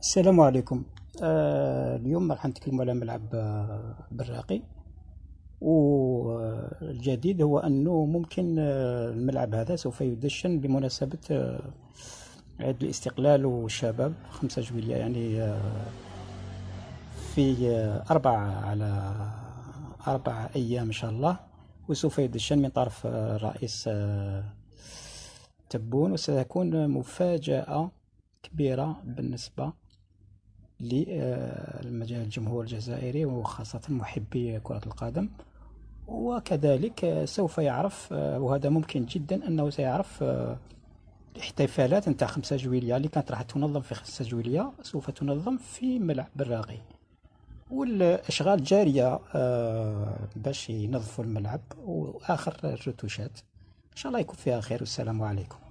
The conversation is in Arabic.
السلام عليكم آه اليوم راح نتكلم على ملعب آه، براقي والجديد آه، هو انه ممكن آه، الملعب هذا سوف يدشن بمناسبه عيد الاستقلال والشباب 5 جويلية يعني في أربعة على أربعة أيام إن شاء الله وسوف يدشن من طرف الرئيس تبون وستكون مفاجأة كبيرة بالنسبة للمجال الجمهور الجزائري وخاصة محبي كرة القدم وكذلك سوف يعرف وهذا ممكن جدا أنه سيعرف الاحتفالات آه، نتاع 5 جويلية اللي كانت راح تنظم في 5 جويلية سوف تنظم في ملعب الراغي والاشغال جاريه آه، باش ينظفوا الملعب واخر الرتوشات ان شاء الله يكون فيها خير والسلام عليكم